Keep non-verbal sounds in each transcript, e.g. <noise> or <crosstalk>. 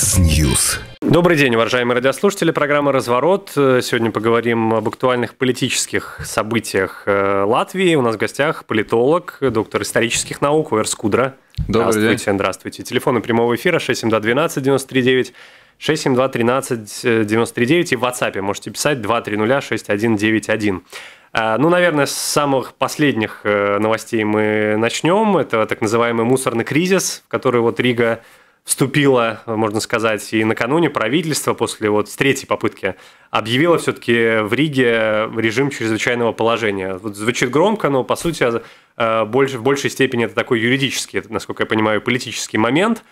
Бизнес-Ньюс. Добрый день, уважаемые радиослушатели. Программа «Разворот». Сегодня поговорим об актуальных политических событиях э, Латвии. У нас в гостях политолог, доктор исторических наук Уэр Скудра. Добрый здравствуйте, день. Здравствуйте. Телефоны прямого эфира 67212-939, 67213-939 и в WhatsApp можете писать 230-6191. Э, ну, наверное, с самых последних э, новостей мы начнем. Это так называемый мусорный кризис, в который вот Рига вступила, можно сказать, и накануне правительство после вот третьей попытки объявило все-таки в Риге режим чрезвычайного положения. Вот звучит громко, но по сути э, больше, в большей степени это такой юридический, насколько я понимаю, политический момент.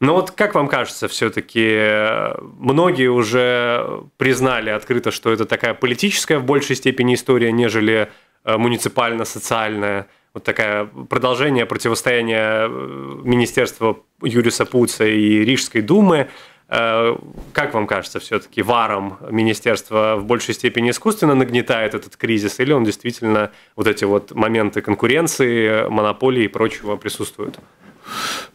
Но вот как вам кажется, все-таки э, многие уже признали открыто, что это такая политическая в большей степени история, нежели э, муниципально-социальная вот такая продолжение противостояния э, министерства Юриса Пуца и Рижской думы. Э, как вам кажется, все-таки варом министерство в большей степени искусственно нагнетает этот кризис, или он действительно вот эти вот моменты конкуренции, монополии и прочего присутствуют?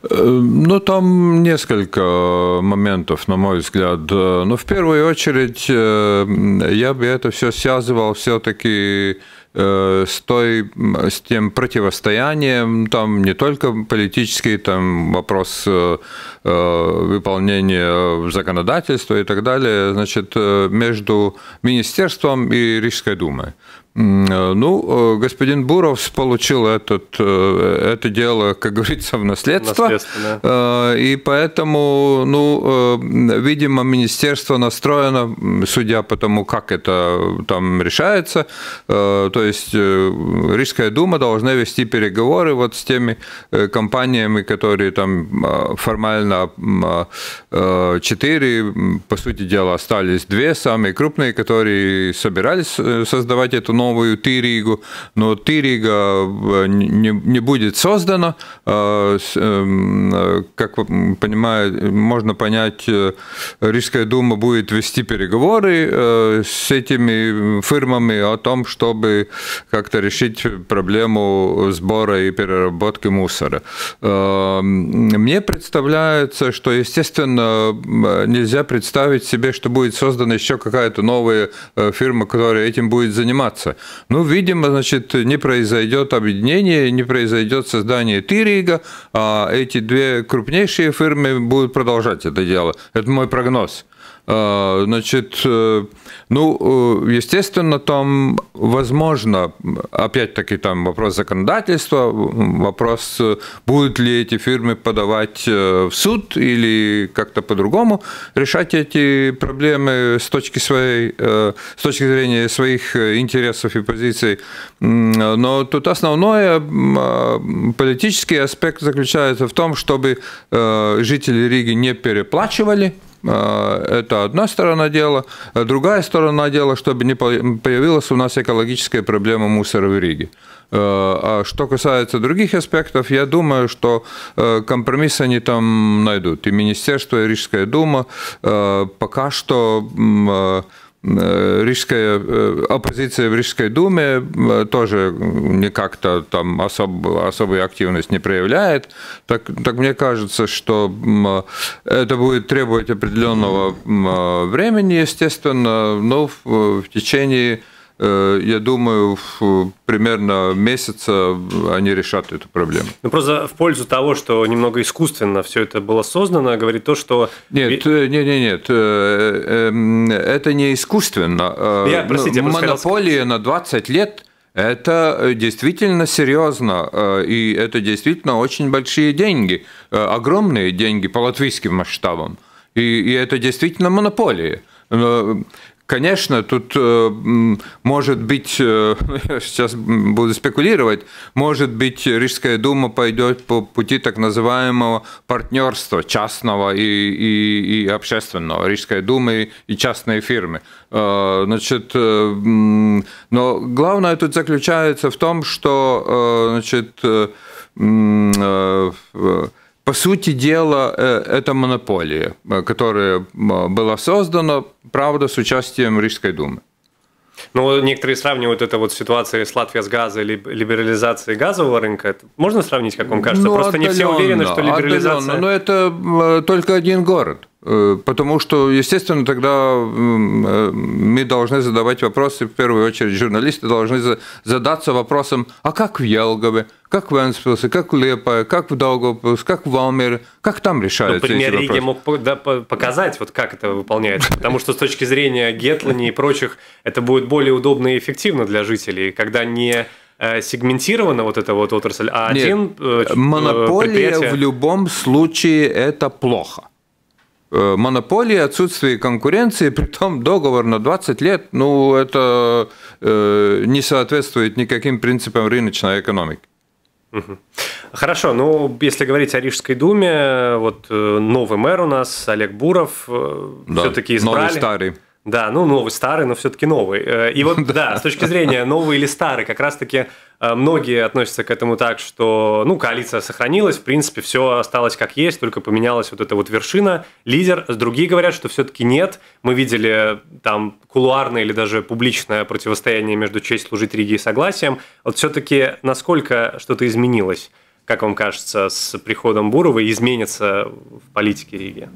Э, ну, там несколько моментов, на мой взгляд. Но ну, в первую очередь я бы это все связывал все-таки с Э, с, той, с тем противостоянием, там не только политический, там вопрос э, э, выполнения законодательства и так далее, значит, между министерством и Рижской думой. Э, ну, э, господин Буров получил этот, э, это дело, как говорится, в наследство. наследство да. И поэтому, ну, видимо, министерство настроено, судя по тому, как это там решается. То есть Рижская дума должна вести переговоры вот с теми компаниями, которые там формально 4, по сути дела, остались две самые крупные, которые собирались создавать эту новую Тиригу, но Тирига э, не, не будет создана. Э, эм, э, как понимаю, можно понять, Рижская дума будет вести переговоры с этими фирмами о том, чтобы как-то решить проблему сбора и переработки мусора. Эм, мне представляется, что, естественно, нельзя представить себе, что будет создана еще какая-то новая фирма, которая этим будет заниматься государства. Ну, видимо, значит, не произойдет объединение, не произойдет создание Тирига, а эти две крупнейшие фирмы будут продолжать это дело. Это мой прогноз. Э, значит, э, ну, э, естественно, там возможно, опять-таки, там вопрос законодательства, вопрос, будут ли эти фирмы подавать в суд или как-то по-другому решать эти проблемы с точки, своей, с точки зрения своих интересов и позиций. Но тут основной политический аспект заключается в том, чтобы жители Риги не переплачивали – Э, это одна сторона дела. Другая сторона дела, чтобы не появилась у нас экологическая проблема мусора в Риге. Э, а что касается других аспектов, я думаю, что э, компромисс они там найдут. И Министерство, и Рижская дума пока что Э, рижская э, оппозиция в Рижской думе э, тоже никак-то там особ, особой активность не проявляет. Так, так мне кажется, что это будет требовать определенного времени, естественно, но в, в течение Э, я думаю, в примерно месяца они решат эту проблему. Ну, просто в пользу того, что немного искусственно все это было создано, говорит то, что... Нет, э, нет, нет, э, нет, эм, это не искусственно. Я, простите, я Монополия на 20 лет – это действительно серьезно, и это действительно очень большие деньги, огромные деньги по латвийским масштабам. И, и это действительно монополия. Конечно, тут э, может быть, э, <laughs> сейчас буду спекулировать, может быть, Рижская дума пойдет по пути так называемого партнерства частного и, и, и общественного, Рижской думы и частной фирмы. Э, значит, но главное тут заключается в том, что значит, по сути дела, э, это монополия, э, которая была создана, правда, с участием Рижской думы. Но ну, некоторые сравнивают это вот с ситуацией с Латвией с газа или либерализацией газового рынка. Можно сравнить, как вам кажется? Ну, Просто не все уверены, что либерализация... Но это э, только один город. Э, потому что, естественно, тогда э, мы должны задавать вопросы, в первую очередь журналисты должны задаться вопросом, а как в Елгове, как в Энспилсе, как в Лепое, как в Даугавпилсе, как в Валмере, как там ну, решаются эти вопросы. Например, Риги мог да, показать, вот как это выполняется, потому что с точки зрения Гетлани и прочих, это будет более удобно и эффективно для жителей, когда не э, сегментирована вот эта вот отрасль, а Нет, один монополия предприятие... в любом случае это плохо. Э, монополии, отсутствие конкуренции, <laughs> при том договор на 20 лет, ну, это э, не соответствует никаким принципам рыночной экономики. Хорошо, ну если говорить о Рижской думе, вот э, новый мэр у нас, Олег Буров, э, да, все-таки избрали. Новый старый. Да, ну новый, старый, но все-таки новый. Э, и вот, <laughs> да, с точки зрения новый или старый, как раз-таки э, многие относятся к этому так, что, ну, коалиция сохранилась, в принципе, все осталось как есть, только поменялась вот эта вот вершина, лидер. Другие говорят, что все-таки нет. Мы видели э, там кулуарное или даже публичное противостояние между честь служить Риге и согласием. Вот все-таки насколько что-то изменилось, как вам кажется, с приходом Бурова, изменится в политике Риги?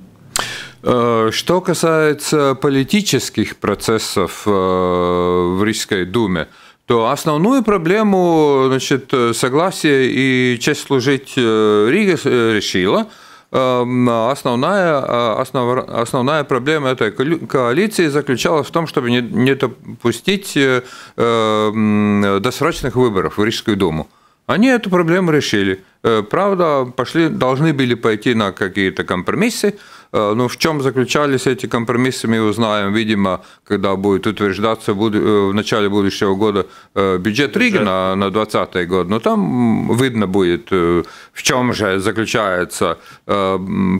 Э, что касается политических процессов э, в Рижской думе, то основную проблему значит, согласие и честь служить э, Риге решила. Эм, основная, основ, основная проблема этой коалиции заключалась в том, чтобы не, не допустить эм, досрочных выборов в Рижскую думу. Они эту проблему решили. Правда, пошли, должны были пойти на какие-то компромиссы, Э, ну в чем заключались эти компромиссы, мы узнаем, видимо, когда будет утверждаться в э, начале будущего года э, бюджет Ригана на 2020 год. Но ну, там видно будет, в чем же заключается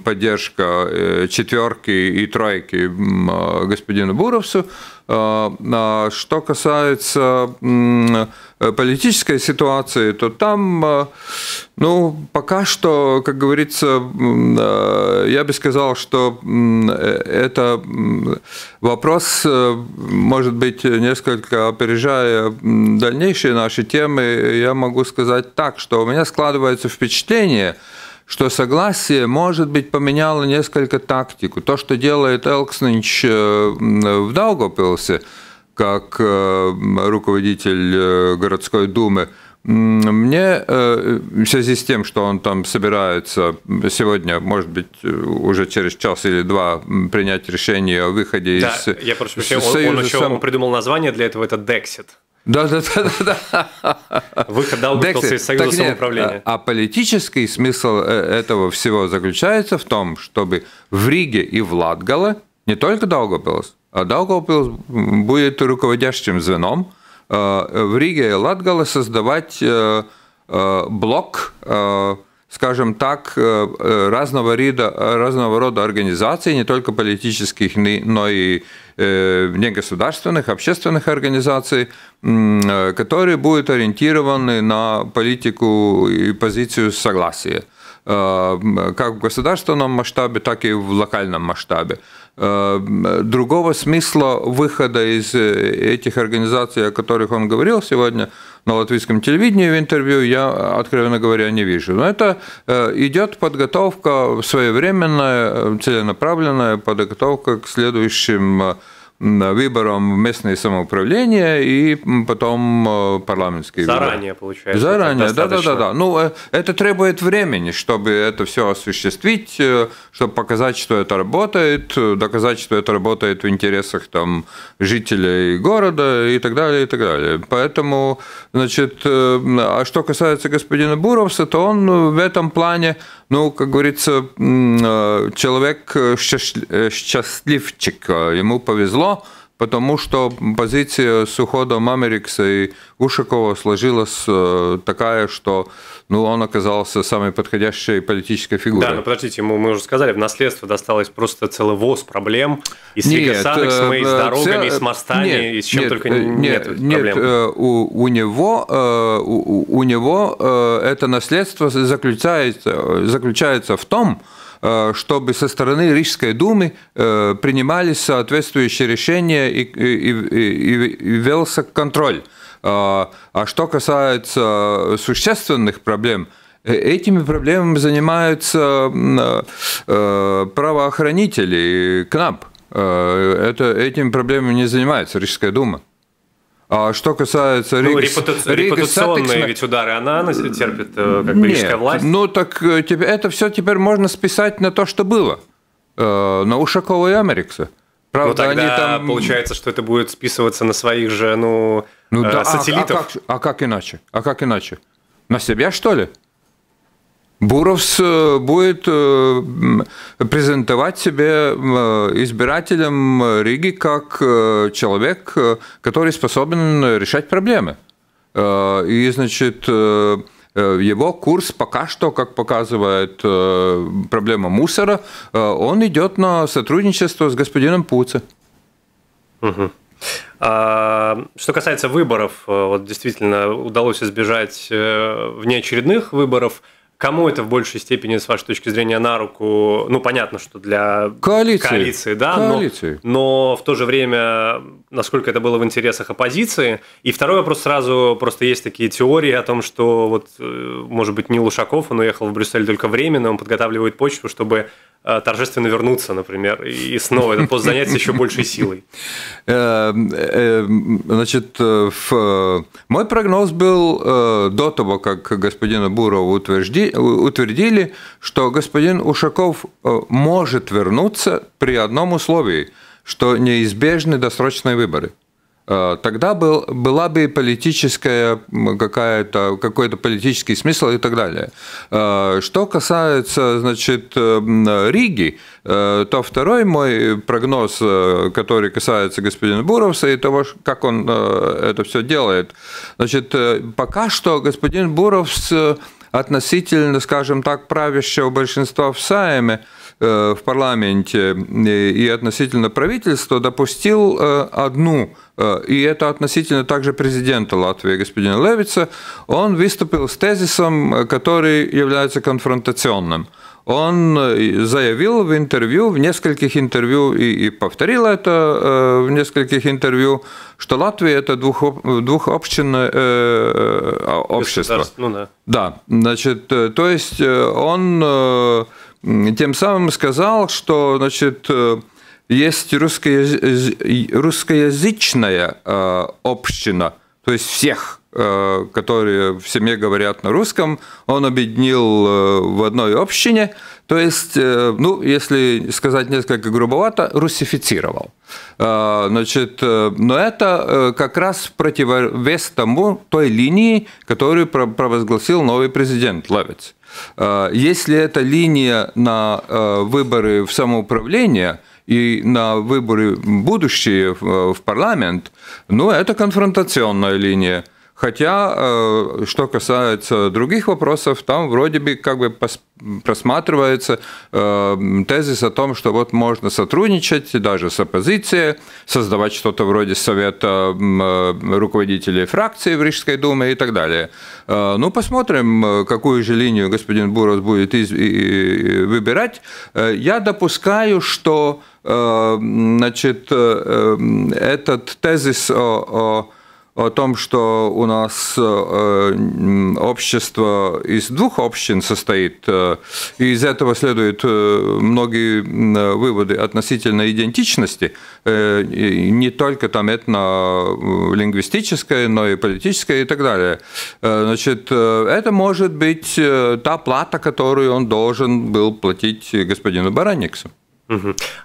поддержка четверки и тройки господина Буровсу. Э, а, что касается э, политической ситуации, то там, э, ну, пока что, как говорится, я бы сказал, что это вопрос, может быть, несколько опережая дальнейшие наши темы, я могу сказать так, что у меня складывается впечатление, что согласие, может быть, поменяло несколько тактику. То, что делает Элкснич э, в Даугопилсе, как э, руководитель э, городской думы, мне в связи с тем, что он там собирается сегодня, может быть, уже через час или два принять решение о выходе да, из я прошу прощения, он, он еще сам... придумал название для этого, это Дексит. Да, да, да, да. Выход Даугавпилса из Союза самоуправления. А, а политический смысл э, этого всего заключается в том, чтобы в Риге и в Латгале не только Даугавпилс, а Даугавпилс будет руководящим звеном э, в Риге и Латгале создавать э, блок скажем так, э, э, разного, вида, э, разного рода организаций, не только политических, но и негосударственных, общественных организаций, которые будут ориентированы на политику и позицию согласия как в государственном масштабе, так и в локальном масштабе. Э, другого смысла выхода из э, этих организаций, о которых он говорил сегодня на латвийском телевидении в интервью, я, откровенно говоря, не вижу. Но это э, идет подготовка своевременная, целенаправленная подготовка к следующим выборам местные самоуправления и потом э, парламентские Заранее, выборы. получается. Заранее, да-да-да. Ну, э, это требует времени, чтобы это все осуществить, э, чтобы показать, что это работает, доказать, что это работает в интересах там, жителей города и так далее, и так далее. Поэтому, значит, а что касается господина Буровса, то он в этом плане ну, как говорится, э, человек э, э, счастливчик, ему повезло, потому что позиция с уходом Америкса и Ушакова сложилась э, такая, что ну, он оказался самой подходящей политической фигурой. Да, но ну, подождите, мы, мы уже сказали, в наследство досталось просто целый воз проблем и с рекосанексом, и с э, дорогами, вся... и с мостами, нет, и с чем нет, только э, нет, нет, нет У, у, него, у, у него это наследство заключается, заключается в том, что Э, чтобы со стороны Рижской Думы э, принимались соответствующие решения и, и, и, и велся контроль. Э, а что касается существенных проблем, Этими проблемами занимаются правоохранители, КНАП. Это, этими проблемами не занимается Рижская дума. А что касается ну, Рига, репутаци... Рига ведь удары она, она терпит э, как бы Нет, власть. Ну так э, это все теперь можно списать на то, что было, э, на Ушакова и Америкса. Правда, ну, тогда они там... получается, что это будет списываться на своих же, ну, ну да, сателлитов. А, а, как, а как иначе? А как иначе? На себя что ли? Буровс э, будет э, презентовать себя э, избирателям Риги как человек, который способен решать проблемы. И, значит, его курс пока что, как показывает проблема мусора, он идет на сотрудничество с господином Пуце. Угу. А, что касается выборов, вот действительно удалось избежать внеочередных выборов – Кому это в большей степени, с вашей точки зрения, на руку? Ну, понятно, что для коалиции, коалиции да, коалиции. Но, но в то же время, насколько это было в интересах оппозиции. И второй вопрос сразу, просто есть такие теории о том, что вот, э, может быть, не Лушаков, он уехал в Брюссель только временно, он подготавливает почву, чтобы э, торжественно вернуться, например, и снова этот пост занять еще большей силой? <laughs> Э, значит, мой прогноз был до того, как господина Бурова утверждили, утвердили, что господин Ушаков э, может вернуться при одном условии, что неизбежны досрочные выборы. Э, тогда был, была бы политическая какая-то, какой-то политический смысл и так далее. Э, что касается значит, Риги, то второй мой прогноз, который касается господина Буровса и того, как он это все делает. Значит, пока что господин Буровс относительно, скажем так, правящего большинства в Сайме, э, в парламенте э, и относительно правительства допустил э, одну, и это относительно также президента Латвии, господина Левица, он выступил с тезисом, который является конфронтационным – он э, заявил в интервью, в нескольких интервью, и, и повторил это э, в нескольких интервью, что Латвия это двух, двухобщинное э, э общество. Ну, да. да, значит, то есть он тем самым сказал, что значит, есть русско русскоязычная община, то есть всех Э, которые в семье говорят на русском, он объединил э, в одной общине, то есть, э, ну, если сказать несколько грубовато, русифицировал. Значит, но это как раз противовес тому, той линии, которую провозгласил новый президент Левиц. Если эта линия на выборы в самоуправление – и на выборы будущие в парламент, ну, это конфронтационная линия. Хотя, э, что касается других вопросов, там вроде бы как бы просматривается э, тезис о том, что вот можно сотрудничать даже с оппозицией, создавать что-то вроде совета э, руководителей фракции в Рижской думе и так далее. Ну, посмотрим, какую же линию господин Бурос будет выбирать. Я допускаю, что значит, этот тезис о, о о том, что у нас э, общество из двух общин состоит, э, и из этого следуют э, многие выводы относительно идентичности, не только там этно-лингвистическая, но и политическая и так далее. Значит, это может быть та плата, которую он должен был платить господину Бараниксу.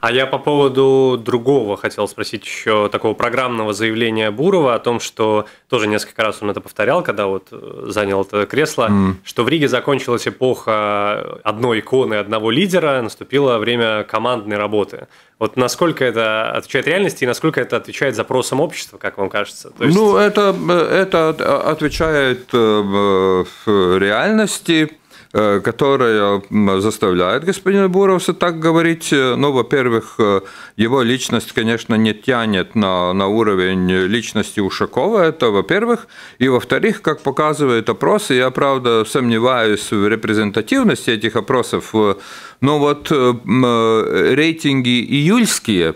А я по поводу другого хотел спросить еще такого программного заявления Бурова о том, что тоже несколько раз он это повторял, когда вот э, занял это кресло, mm. что в Риге закончилась эпоха одной иконы, одного лидера, наступило время командной работы. Вот насколько это отвечает реальности и насколько это отвечает запросам общества, как вам кажется? То есть... Ну, это, э, это отвечает э, реальности. Э, которая заставляет господина Буровса так говорить. Э, ну, во-первых, э, его личность, конечно, не тянет на, на уровень личности Ушакова, это во-первых. И во-вторых, как показывают опросы, я, правда, сомневаюсь в репрезентативности этих опросов, но вот рейтинги июльские,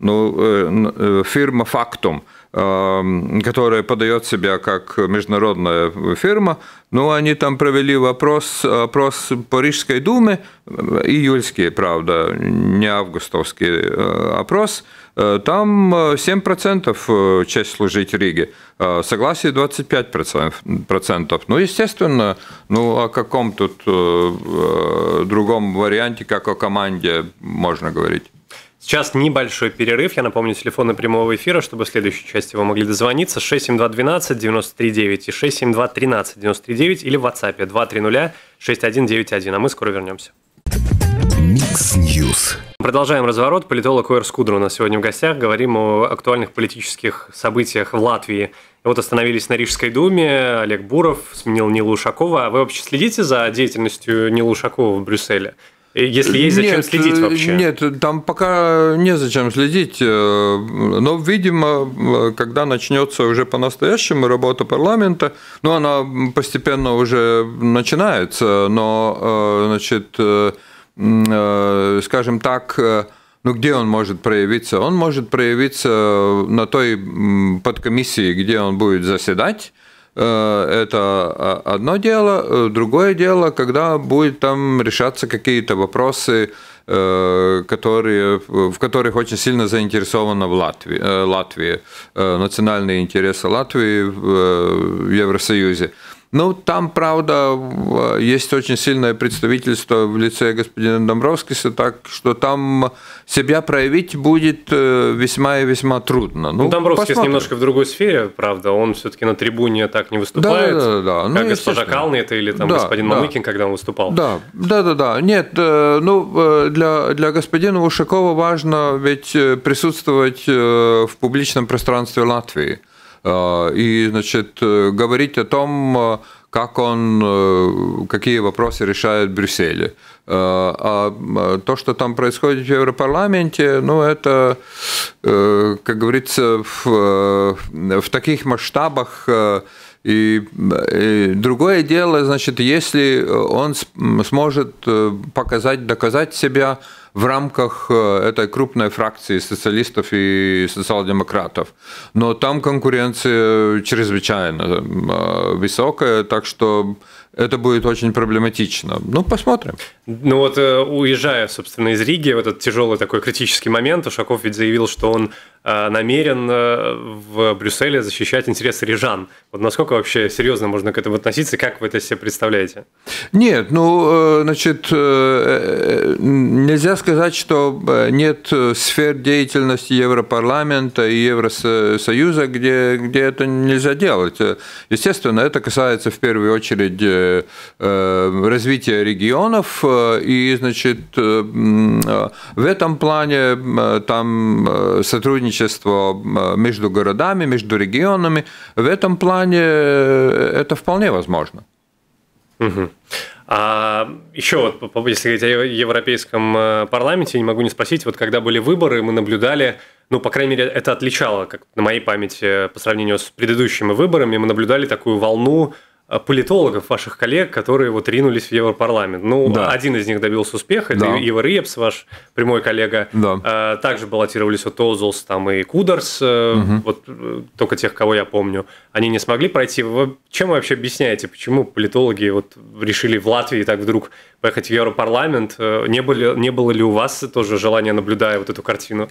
ну, фирма «Фактум», Эм, которая подает себя как международная фирма, но ну, они там провели вопрос, опрос парижской думы июльский, правда, не августовский э, опрос, э, там 7% э, честь служить Риге, согласие 25%. Ну, естественно, ну о каком тут другом варианте, как о команде можно говорить. Сейчас небольшой перерыв. Я напомню, телефоны прямого эфира, чтобы в следующей части вы могли дозвониться. 67212 939 и 67213 939 или в WhatsApp 230 6191. А мы скоро вернемся. Микс Ньюс. Продолжаем разворот. Политолог Уэр Скудер у нас сегодня в гостях. Говорим о актуальных политических событиях в Латвии. И вот остановились на Рижской думе. Олег Буров сменил Нилу Ушакова. А вы вообще следите за деятельностью Нилу Ушакова в Брюсселе? Э, если есть зачем нет, следить э, вообще? Нет, там пока не зачем следить. Э, но, видимо, когда начнется уже по-настоящему работа парламента, ну, она постепенно уже начинается, но, значит, скажем так, ну, где он может проявиться? Он может проявиться на той подкомиссии, где он будет заседать, Э, это а, одно дело. Э, другое дело, когда будет там решаться какие-то вопросы, э, которые, в которых очень сильно заинтересована в Латвии, Латвия, национальные интересы Латвии в Евросоюзе. Ну, там, правда, есть очень сильное представительство в лице господина Домбровскиса, так что там себя проявить будет э, весьма и весьма трудно. Ну, ну, Домбровскис посмотрим. немножко в другой сфере, правда, он все-таки на трибуне так не выступает, да, да, да, да. Ну, как госпожа Калнет или там да, господин да. когда он выступал. Да, да, да, да. Нет, э, ну, э, для, для господина Ушакова важно ведь присутствовать в публичном пространстве Латвии – Э, и значит, э, говорить о том, э, как он, какие вопросы решает в Брюсселе. А то, что там происходит в Европарламенте, ну, это, как говорится, в, в таких масштабах и, и другое дело, значит, если он сможет показать, доказать себя в рамках э, этой крупной фракции социалистов и социал-демократов. Но там конкуренция чрезвычайно э, высокая, так что это будет очень проблематично. Ну, посмотрим. Ну вот, э, уезжая, собственно, из Риги, в этот тяжелый такой критический момент, Ушаков ведь заявил, что он намерен в Брюсселе защищать интересы рижан. Вот насколько вообще серьезно можно к этому относиться, как вы это себе представляете? Нет, ну, значит, нельзя сказать, что э, нет э, сфер деятельности Европарламента и Евросоюза, где, где это нельзя делать. Э, естественно, это касается в первую очередь развития регионов, и, значит, в этом плане там сотрудничество между городами, между регионами, в этом плане это вполне возможно. Угу. А еще вот, если говорить о Европейском э, парламенте, не могу не спросить, вот когда были выборы, мы наблюдали, ну, по крайней мере, это отличало, как на моей памяти, э, по сравнению с предыдущими выборами, мы наблюдали такую волну Э, политологов, ваших коллег, которые вот ринулись в Европарламент. Ну, да. один из них добился успеха, да. это Ива Репс, ваш прямой коллега. Да. Э, также баллотировались вот Озулс там и Кударс, угу. Э, вот только тех, кого я помню. Они не смогли пройти. Вы чем вы вообще объясняете, почему политологи вот решили в Латвии так вдруг поехать в Европарламент? Не, были, не было ли у вас тоже желания, наблюдая вот эту картину?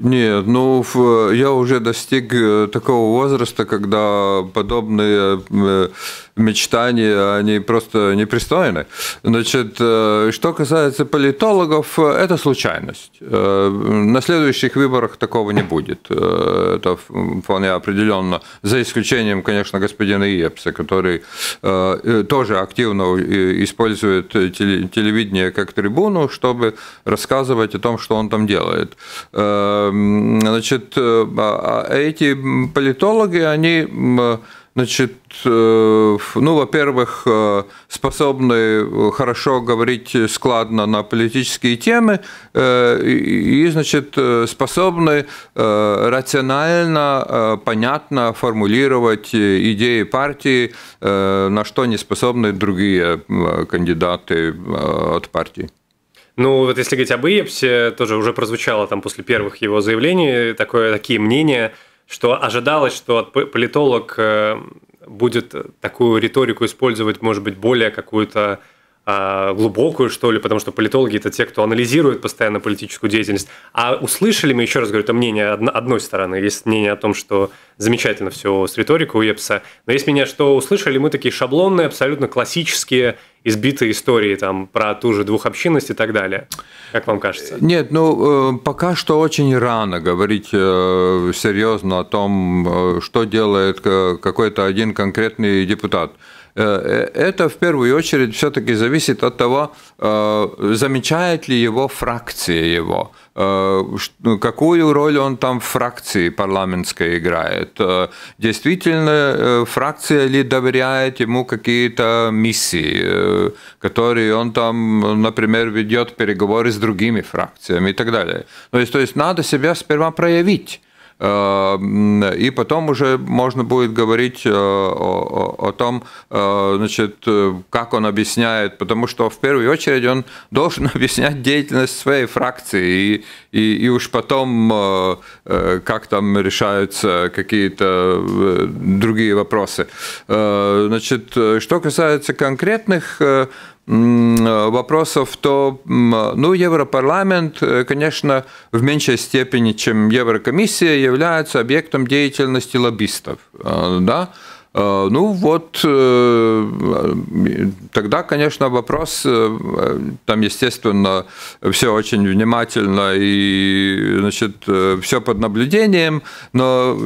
Нет, ну я уже достиг такого возраста, когда подобные мечтания, они просто непристойны. Значит, э, что касается политологов, это случайность. Э, на следующих выборах такого не будет. Э, это вполне определенно. За исключением, конечно, господина Иепса, который тоже активно использует телевидение как трибуну, чтобы рассказывать о том, что он там делает. Значит, а, а эти политологи, они Значит, э, ну, во-первых, э, способны э, хорошо говорить складно на политические темы и, значит, способны рационально, понятно формулировать идеи партии, на что не способны другие кандидаты от партии. Ну, вот если говорить об Иепсе, тоже уже прозвучало там после первых его заявлений такое, такие мнения – что ожидалось, что политолог э, будет такую риторику использовать, может быть, более какую-то а, глубокую, что ли, потому что политологи – это те, кто анализирует постоянно политическую деятельность. А услышали мы, еще раз говорю, это мнение одной стороны. Есть мнение о том, что замечательно все с риторикой у Епса. Но есть мнение, что услышали мы такие шаблонные, абсолютно классические избитые истории там про ту же двухобщинность и так далее. Как вам кажется? Нет, ну э, пока что очень рано говорить э, серьезно о том, э, что делает какой-то один конкретный депутат. Это в первую очередь все-таки зависит от того, замечает ли его фракция его. Э, ну, какую роль он там в фракции парламентской играет. Э, действительно, э, фракция ли доверяет ему какие-то миссии, которые он там, например, ведет переговоры с другими фракциями и так далее. Ну, то есть, то есть надо себя сперва проявить. Эм, и потом уже можно будет говорить э, о, том, э, значит, э, как он объясняет, потому что в первую очередь он должен <laughs> объяснять деятельность своей фракции, и, и, и уж потом, как там решаются какие-то другие вопросы. Значит, что касается конкретных Э, вопросов, то ну, Европарламент, э, конечно, в меньшей степени, чем Еврокомиссия, является объектом деятельности лоббистов. Э, да? Э, ну вот, э, э, тогда, конечно, вопрос, там, естественно, все очень внимательно и, значит, все под наблюдением, но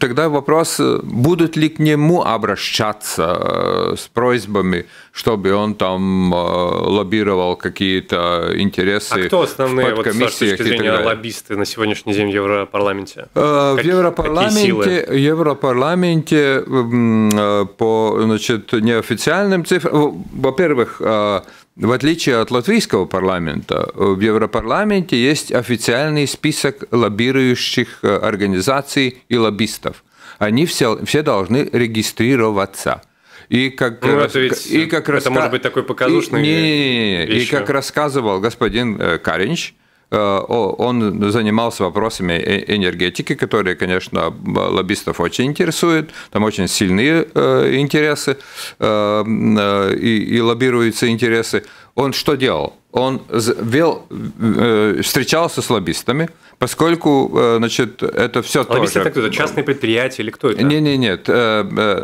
тогда вопрос, будут ли к нему обращаться с просьбами, чтобы он там лоббировал какие-то интересы. А кто основные, вот, с вашей точки зрения, лоббисты на сегодняшний день в Европарламенте? В Европарламенте, Какие Европарламенте Э, по значит, неофициальным цифрам, во-первых, э, в отличие от латвийского парламента, э, в Европарламенте есть официальный список лоббирующих организаций и лоббистов. Они все, все должны регистрироваться. И как, ну, рас... ведь, и как это раска... может быть такой показушный. И, не, не, не, не. и как рассказывал господин Каринч, Э, он занимался вопросами э, энергетики, которые, конечно, лоббистов очень интересуют, там очень сильные э, интересы и, и лоббируются интересы. Он что делал? Он вел, встречался с лоббистами, поскольку, значит, это все а тоже... Лоббисты это кто частные предприятия или кто это? Не, не, нет.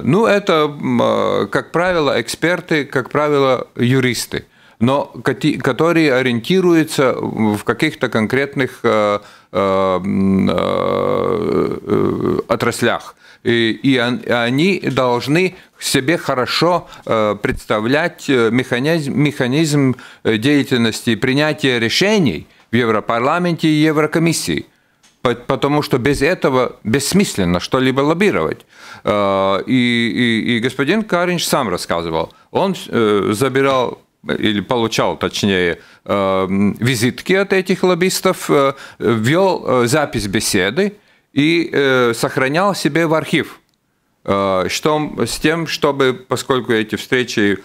Ну, это, как правило, эксперты, как правило, юристы но которые ориентируются в каких-то конкретных э, э, э, отраслях. И, они должны себе хорошо представлять механизм, механизм деятельности принятия решений в Европарламенте и Еврокомиссии потому что без этого бессмысленно что-либо лоббировать. И, и, и господин Каринч сам рассказывал, он забирал или получал, точнее, э, визитки от этих лоббистов, э, вел э, запись беседы и сохранял себе в архив. Что, с тем, чтобы, поскольку эти встречи,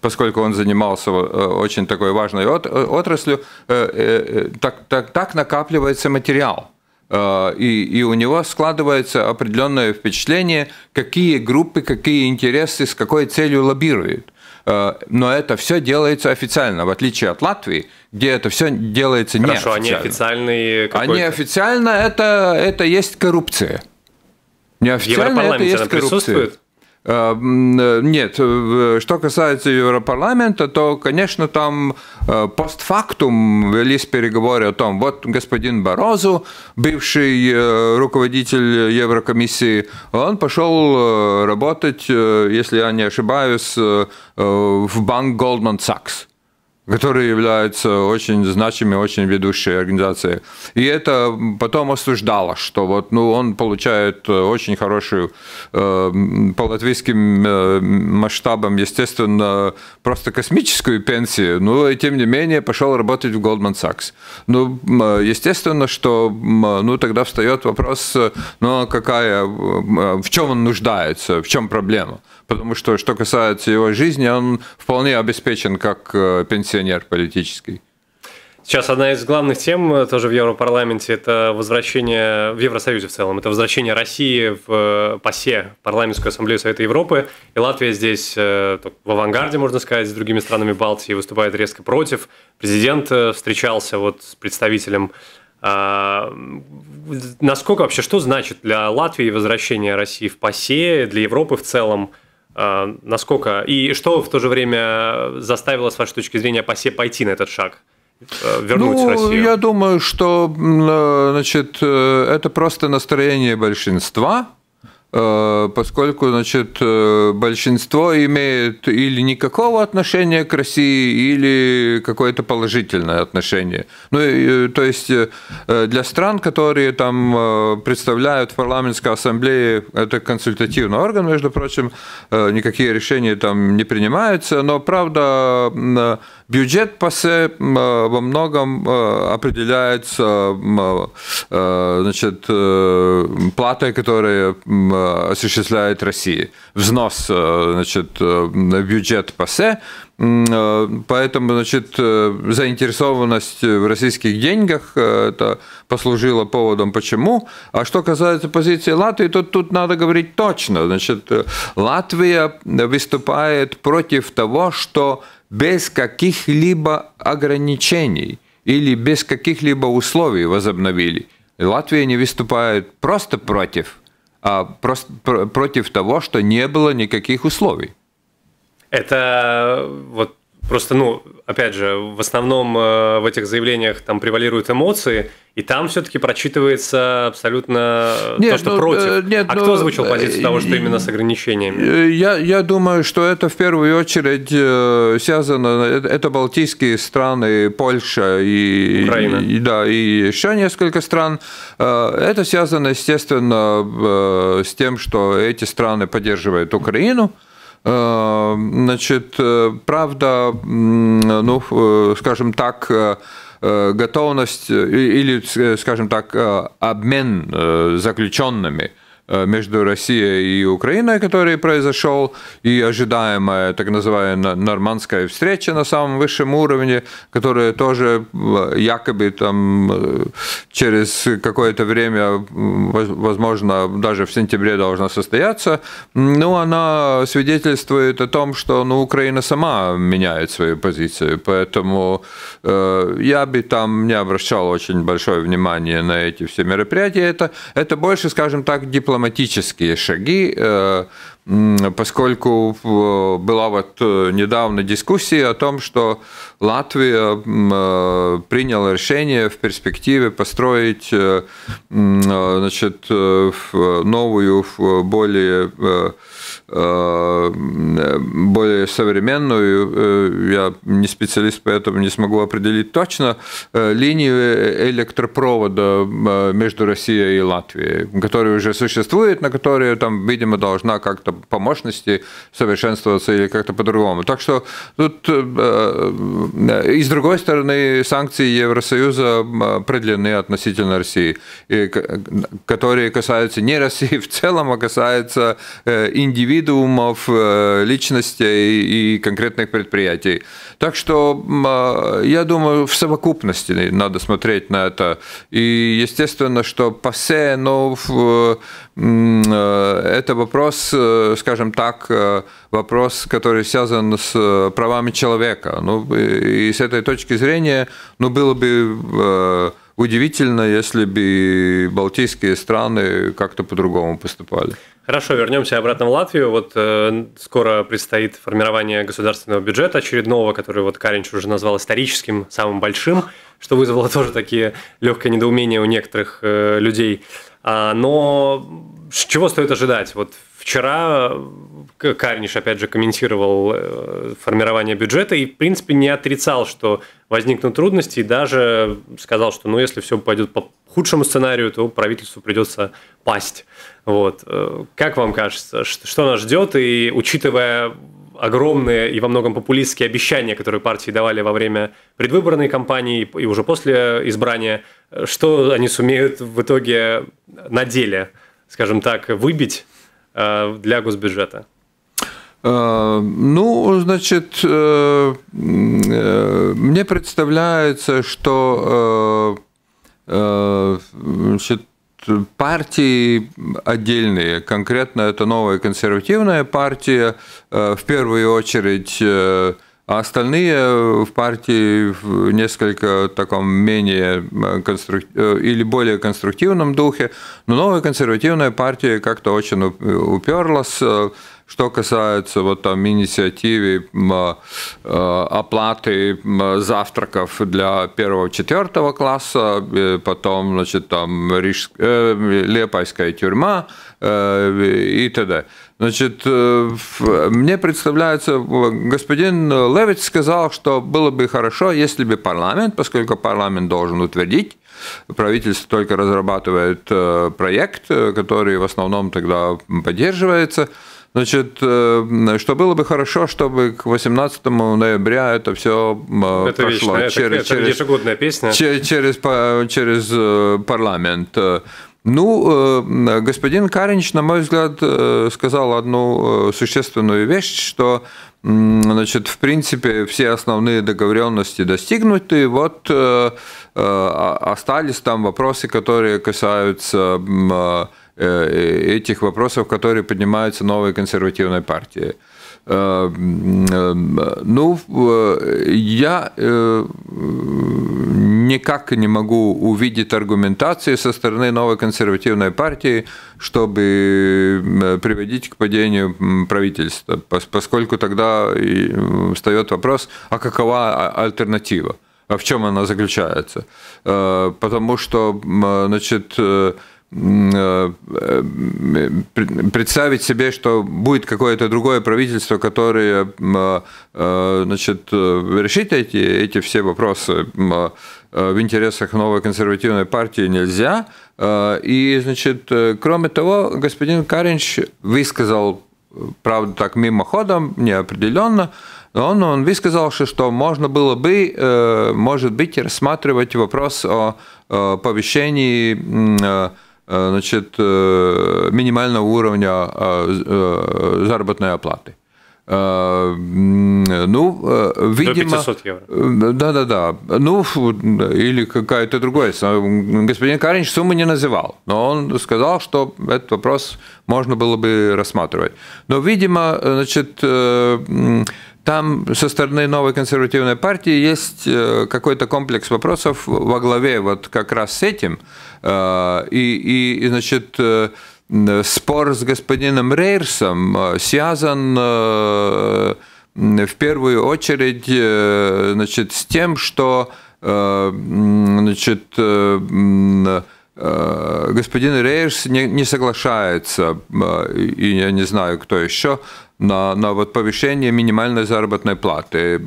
поскольку он занимался очень такой важной от, отраслью, так, так, так накапливается материал и, и у него складывается определенное впечатление, какие группы, какие интересы, с какой целью лоббируют. Э, но это все делается официально, в отличие от Латвии, где это все делается Хорошо, неофициально. Хорошо, а неофициальные какой-то... Они официально это, это есть коррупция. Неофициально это есть коррупция. присутствует? Э, э, нет, э, что касается Европарламента, то, конечно, там постфактум велись переговоры о том, вот господин Барозу, бывший руководитель Еврокомиссии, он пошел работать, если я не ошибаюсь, в банк Goldman Sachs которые являются очень значимыми, очень ведущей организацией. И это потом осуждало, что вот, ну, он получает э, очень хорошую э, по латвийским э, масштабам, естественно, просто космическую пенсию, ну и тем не менее пошел работать в Goldman Sachs. Ну, э, естественно, что э, ну, тогда встает вопрос, ну, а какая, в чем он нуждается, в чем проблема потому что, что касается его жизни, он вполне обеспечен как э, пенсионер политический. Сейчас одна из главных тем э, тоже в Европарламенте – это возвращение, в Евросоюзе в целом, это возвращение России в э, ПАСЕ, Парламентскую ассамблею Совета Европы. И Латвия здесь в авангарде, можно сказать, с другими странами Балтии выступает резко против. Президент встречался вот с представителем а, насколько вообще, что значит для Латвии возвращение России в ПАСЕ, для Европы в целом – а, насколько и что в то же время заставило, с вашей точки зрения, ПАСЕ пойти на этот шаг? Э, вернуть ну, Россию? Я думаю, что э, значит, э, это просто настроение большинства. Э, поскольку значит, э, большинство имеет или никакого отношения к России, или какое-то положительное отношение. Ну, и, э, то есть для стран, которые там представляют в парламентской ассамблее, это консультативный орган, между прочим, никакие решения там не принимаются, но правда Бюджет ПАСЕ а, во многом а, определяется а, значит, э, платой, которую осуществляет Россия. Взнос э, значит, э, на бюджет ПАСЕ Поэтому, значит, заинтересованность в российских деньгах это послужило поводом почему. А что касается позиции Латвии, то тут надо говорить точно. Значит, Латвия выступает против того, что без каких-либо ограничений или без каких-либо условий возобновили. Латвия не выступает просто против, а просто против того, что не было никаких условий. Это вот Просто, ну, опять же, в основном э, в этих заявлениях там превалируют эмоции, и там все-таки прочитывается абсолютно э, нет, то, что ну, против. Э, нет, а ну, кто озвучил позицию того, что именно с ограничениями? Я, я думаю, что это в первую очередь связано, это Балтийские страны, Польша и, Украина. и, да, и еще несколько стран. Это связано, естественно, с тем, что эти страны поддерживают Украину. Э, значит, э, правда, ну, э, скажем так, готовность или, скажем так, обмен заключенными Э, между Россией и Украиной, который произошел, и ожидаемая так называемая нормандская встреча на самом высшем уровне, которая тоже э, якобы там э, через какое-то время, возможно, даже в сентябре должна состояться, ну, она свидетельствует о том, что ну, Украина сама меняет свою позицию, поэтому э, я бы там не обращал очень большое внимание на эти все мероприятия, это, это больше, скажем так, дипломатия дипломатические шаги, э, поскольку э, была вот э, недавно дискуссия о том, что Латвия приняла решение в перспективе построить значит, новую, более Э, более современную, э, я не специалист, поэтому не смогу определить точно, э, линию электропровода между Россией и Латвией, которая уже существует, на которой там, видимо, должна как-то по мощности совершенствоваться или как-то по-другому. Так что тут и с другой стороны санкции Евросоюза продлены относительно России, которые касаются не России в целом, а касаются индивидуальных индивидуумов, личностей и конкретных предприятий. Так что а, я думаю, в совокупности надо смотреть на это. И естественно, что пассе, но э, э, это вопрос, э, скажем так, вопрос, который связан с правами человека. Ну, и с этой точки зрения, ну, было бы удивительно, если бы балтийские страны как-то по-другому поступали. Хорошо, вернемся обратно в Латвию. Вот э, скоро предстоит формирование государственного бюджета очередного, который вот Каринч уже назвал историческим, самым большим что вызвало <laughs> тоже такие легкое недоумение у некоторых э, людей. А, но чего стоит ожидать? Вот вчера э, Карниш, опять же, комментировал э, формирование бюджета и, в принципе, не отрицал, что возникнут трудности, и даже сказал, что, ну, если все пойдет по худшему сценарию, то правительству придется пасть. Вот. Э, как вам кажется, что нас ждет? И учитывая огромные и во многом популистские обещания, которые партии давали во время предвыборной кампании и уже после избрания, что они сумеют в итоге на деле, скажем так, выбить э, для госбюджета? Э, ну, значит, э, мне представляется, что значит, партии отдельные, конкретно это новая консервативная партия, э, в первую очередь, э, а остальные в партии в несколько таком менее э, конструк... или более конструктивном духе, но новая консервативная партия как-то очень уперлась что касается вот там инициативы э, оплаты завтраков для первого-четвертого класса, э, потом, значит, там Риж... Э, Лепайская тюрьма и т.д. Значит, мне представляется, господин Левиц сказал, что было бы хорошо, если бы парламент, поскольку парламент должен утвердить, правительство только разрабатывает проект, который в основном тогда поддерживается – Значит, э, что было бы хорошо, чтобы к 18 ноября это все э, это прошло вечно, это, через, это, через, ежегодная песня. Через, через, через э, парламент. Ну, господин Каринч, на мой взгляд, сказал одну существенную вещь, что, значит, в принципе, все основные договоренности достигнуты, вот а, остались там вопросы, которые касаются Э, э, этих вопросов, которые поднимаются новой консервативной партией. Э, ну, я никак не могу увидеть аргументации со стороны новой консервативной партии, чтобы приводить к падению правительства, поскольку тогда встает вопрос, а какова а, альтернатива? А в чем она заключается? Потому что, значит, Э, э, представить себе, что будет какое-то другое правительство, которое э, значит, решит эти, эти все вопросы в интересах новой консервативной партии нельзя. И, значит, кроме того, господин Каринч высказал, правда, так мимоходом, неопределенно, он, он высказал, что, что можно было бы, может быть, рассматривать вопрос о повещении Э, значит, э, минимального уровня э, заработной оплаты. Ну, видимо... До 500 евро. Да-да-да. Ну, или какая-то другая. Господин Каринч суммы не называл, но он сказал, что этот вопрос можно было бы рассматривать. Но, видимо, значит, там со стороны новой консервативной партии есть э, какой-то комплекс вопросов во главе вот как раз с этим. Э, и, и значит, э, спор с господином Рейрсом связан в первую очередь значит, с тем, что значит, господин Рейерс не, не соглашается, и я не знаю, кто еще, на, на вот повышение минимальной заработной платы.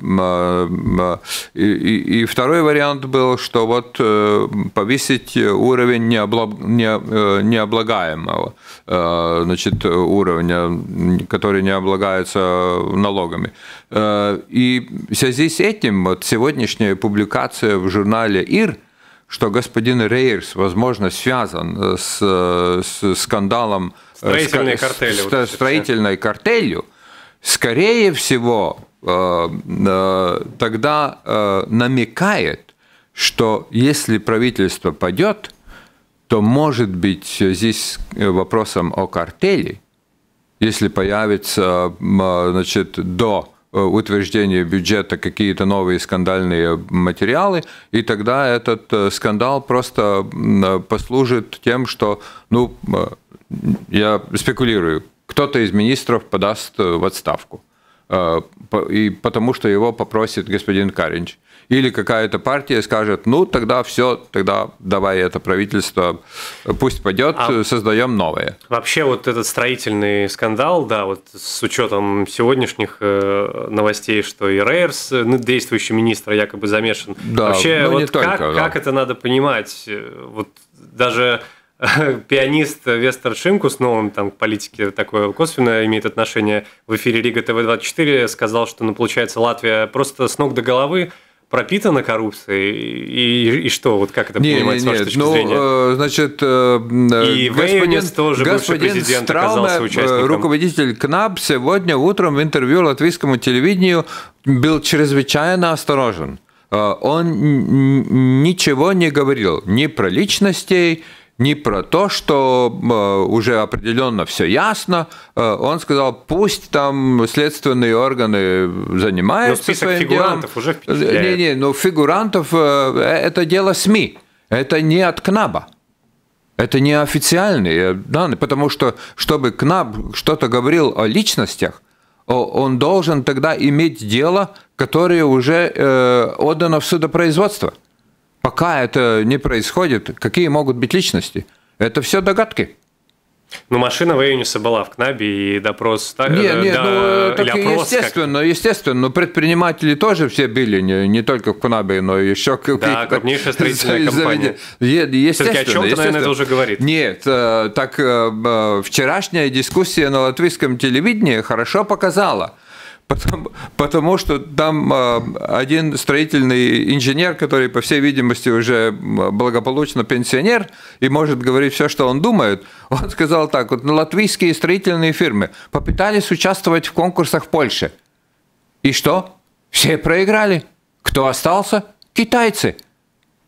И, и, и второй вариант был, что вот э, повысить уровень необлаг, не, э, необлагаемого, э, значит, уровня, который не облагается налогами. И в связи с этим вот сегодняшняя публикация в журнале «ИР» что господин Рейерс, возможно, связан с, с скандалом строительной картелью. Вот строительной картелью, скорее всего, э, э, тогда э, намекает, что если правительство падет, то, может быть, здесь вопросом о картели, если появится значит, до утверждения бюджета какие-то новые скандальные материалы, и тогда этот скандал просто послужит тем, что ну, я спекулирую, кто-то из министров подаст э, в отставку, э, и потому что его попросит господин Каринч. Или какая-то партия скажет, ну тогда все, тогда давай это правительство, э, пусть пойдет, а создаем новое. Вообще вот этот строительный скандал, да, вот с учетом сегодняшних новостей, что и Рейерс, ну, действующий министр, якобы замешан. Да, вообще ну, вот не как, только, да. как это надо понимать? Вот даже <laughs> пианист Вестер Шимкус, но ну, он там к политике такое косвенно имеет отношение, в эфире Рига ТВ-24 сказал, что, ну, получается, Латвия просто с ног до головы пропитана коррупцией? И, и, что, вот как это не, понимать не, с вашей точки ну, зрения? Э, значит, э, э и господин, тоже господин президент Страуна, э, руководитель КНАБ, сегодня утром в интервью латвийскому телевидению был чрезвычайно осторожен. Э, он ничего не говорил ни про личностей, не про то, что э, уже определенно все ясно. Э, он сказал, пусть там следственные органы занимаются Но ну, список своим фигурантов уже впечатляет. Не-не, ну фигурантов э, – это дело СМИ, это не от КНАБа. Это не официальные данные, потому что, чтобы КНАБ что-то говорил о личностях, он должен тогда иметь дело, которое уже э, отдано в судопроизводство. Пока это не происходит, какие могут быть личности? Это все догадки. Ну, машина в Эйнюса была в КНАБе, и допрос... Нет, да, нет, э, да, ну, э, так опрос, естественно, как... естественно, но предприниматели тоже все были, не, не только в КНАБе, но еще Да, крупнейшая строительная компания. Естественно, о чем-то, наверное, это уже говорит. Нет, э, так вчерашняя дискуссия на латвийском телевидении хорошо показала – Потому, потому что там а, один строительный инженер, который, по всей видимости, уже благополучно пенсионер и может говорить все, что он думает, он сказал так, вот «Ну, латвийские строительные фирмы попытались участвовать в конкурсах в Польше. И что? Все проиграли. Кто остался? Китайцы.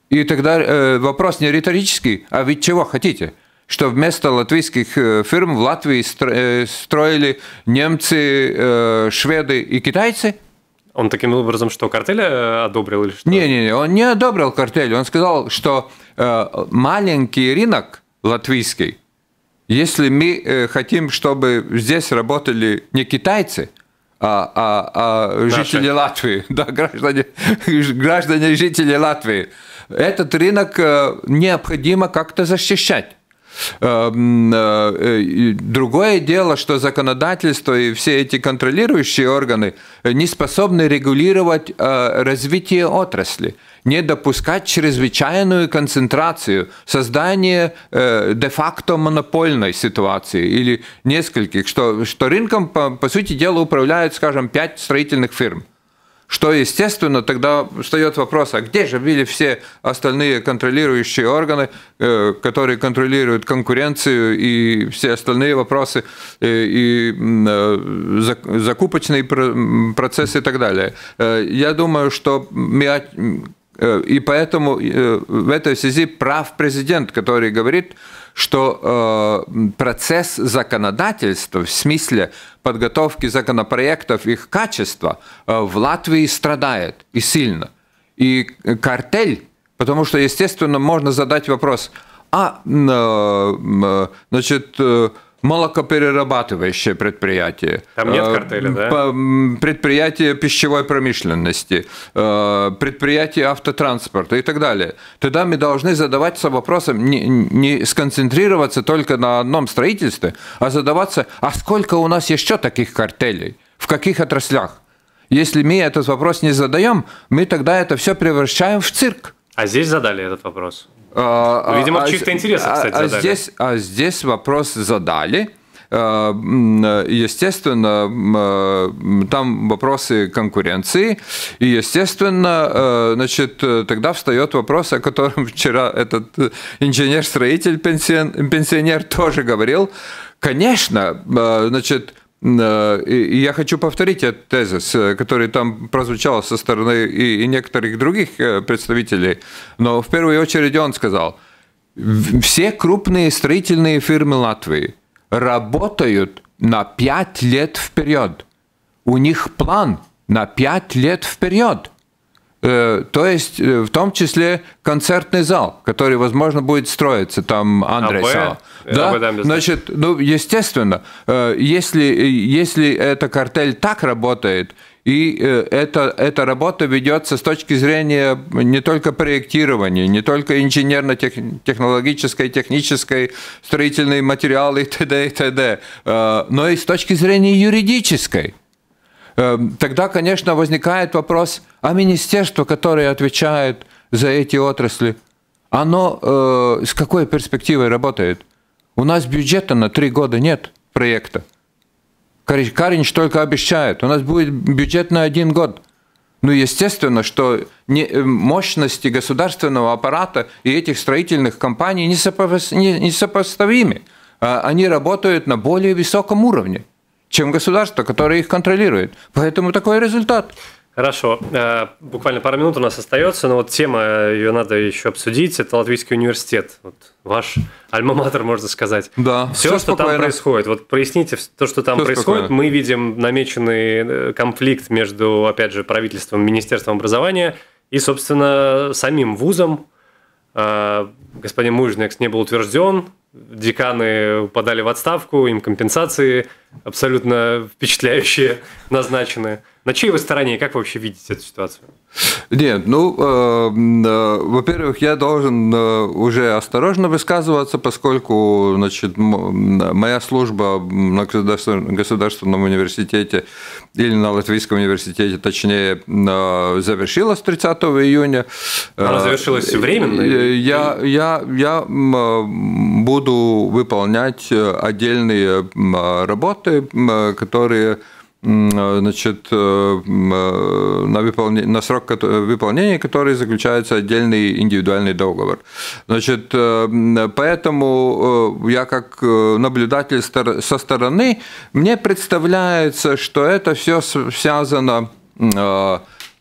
И тогда э, вопрос не риторический, а ведь чего хотите – что вместо латвийских э, фирм в Латвии э, строили немцы, э, шведы и китайцы? Он таким образом что, картель одобрил или что? Не-не-не, он не одобрил картель. Он сказал, что маленький рынок латвийский, если мы хотим, чтобы здесь работали не китайцы, а, а, а жители Наши. Латвии, <laughs> да, граждане, граждане жители Латвии, этот рынок необходимо как-то защищать. Эм, э, другое дело, что законодательство и все эти контролирующие органы не способны регулировать э, развитие отрасли, не допускать чрезвычайную концентрацию, создание э, де-факто монопольной ситуации или нескольких, что, что рынком, по, по сути дела, управляют, скажем, пять строительных фирм – что, естественно, тогда встает вопрос, а где же были все остальные контролирующие органы, э, которые контролируют конкуренцию и все остальные вопросы, э, и э, закупочные процессы и так далее. Я думаю, что и поэтому в этой связи прав президент, который говорит, что э, процесс законодательства в смысле подготовки законопроектов, их качества э, в Латвии страдает и сильно. И э, картель, потому что, естественно, можно задать вопрос, а, э, э, значит, э, молокоперерабатывающее предприятие. Там нет э, картеля, да? Предприятие пищевой промышленности, э, предприятие автотранспорта и так далее. Тогда мы должны задаваться вопросом, не, не сконцентрироваться только на одном строительстве, а задаваться, а сколько у нас еще таких картелей, в каких отраслях? Если мы этот вопрос не задаем, мы тогда это все превращаем в цирк. А здесь задали этот вопрос? А, а, Видимо, а, чьих-то интересов, а, кстати, а, задали. Здесь, а здесь вопрос задали. Естественно, там вопросы конкуренции. И, естественно, значит, тогда встает вопрос, о котором <laughs> вчера этот инженер-строитель, пенсионер тоже говорил. Конечно, значит, и я хочу повторить этот тезис, э, который там прозвучал со стороны и некоторых других э, представителей, но в первую очередь он сказал, все крупные строительные фирмы Латвии работают на 5 лет вперед. У них план на 5 лет вперед. Э, то есть э, в том числе концертный зал, который, возможно, будет строиться, там Андрей а Сал. Да? Значит, ну, естественно, э, если, если эта картель так работает, и это, эта работа ведется с точки зрения не только проектирования, не только инженерно-технологической, технической, строительные материалы и т.д. и т.д., но и с точки зрения юридической. Эм, тогда, конечно, возникает вопрос, а министерство, которое отвечает за эти отрасли, оно э, с какой перспективой работает? У нас бюджета на три года нет проекта. Каринч только обещает, у нас будет бюджет на один год. Ну, естественно, что э, мощности государственного аппарата и этих строительных компаний не, несопоставимы. А они работают на более высоком уровне чем государство, которое их контролирует. Поэтому такой результат. Хорошо. Э, буквально пару минут у нас остается, но вот тема, ее надо еще обсудить, это Латвийский университет. Вот ваш альма-матер, можно сказать. Да. Все, все что там происходит. Вот проясните то, что там все происходит. Спокойно. Мы видим намеченный э, конфликт между, опять же, правительством, Министерством образования и, собственно, самим вузом. Э, господин Мужникс не был утвержден, деканы подали в отставку, им компенсации – абсолютно впечатляющие назначены. На чьей вы стороне как вы вообще видите эту ситуацию? Нет, ну, э, э, во-первых, я должен э, уже осторожно высказываться, поскольку, значит, моя служба на государственном, государственном университете или на Латвийском университете, точнее, э, завершилась 30 июня. Она э, завершилась временно? Я, я, я э, буду выполнять э, отдельные работы работы, э, которые э, значит, э, на, выполнение, на срок выполнения который заключается отдельный индивидуальный договор. Значит, поэтому я как наблюдатель со стороны, мне представляется, что это все связано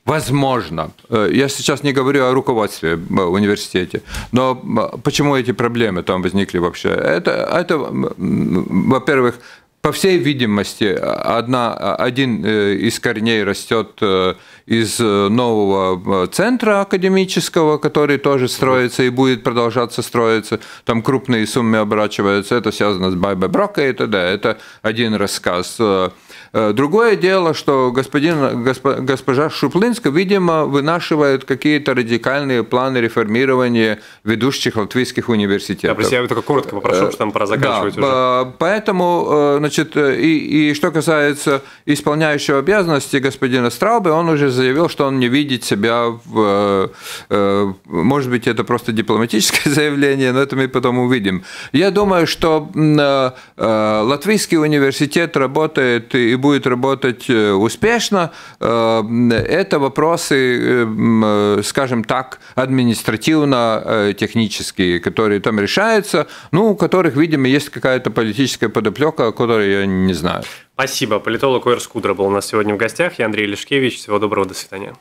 Возможно. Я сейчас не говорю о руководстве в университете, но почему эти проблемы там возникли вообще? Это, это во-первых, по всей видимости, одна, один э, из корней растет э, из э, нового центра академического, который тоже строится и будет продолжаться строиться. Там крупные суммы оборачиваются. Это связано с Байбе Брока и т.д. Это один рассказ. Э, другое дело, что господин, госпожа Шуплинска, видимо, вынашивает какие-то радикальные планы реформирования ведущих латвийских университетов. Да, я только коротко попрошу, что там пора э, заканчивать да, уже. Э, поэтому, значит, и, и что касается исполняющего обязанности господина Страубе, он уже заявил, что он не видит себя в... Может быть, это просто дипломатическое <laughs> заявление, но это мы потом увидим. Я думаю, что латвийский университет работает и будет работать э, успешно, э, это вопросы, э, скажем так, административно-технические, которые там решаются, ну, у которых, видимо, есть какая-то политическая подоплека, о которой я не знаю. Спасибо. Политолог Уэр Скудра был у нас сегодня в гостях. Я Андрей Лешкевич. Всего доброго, до свидания.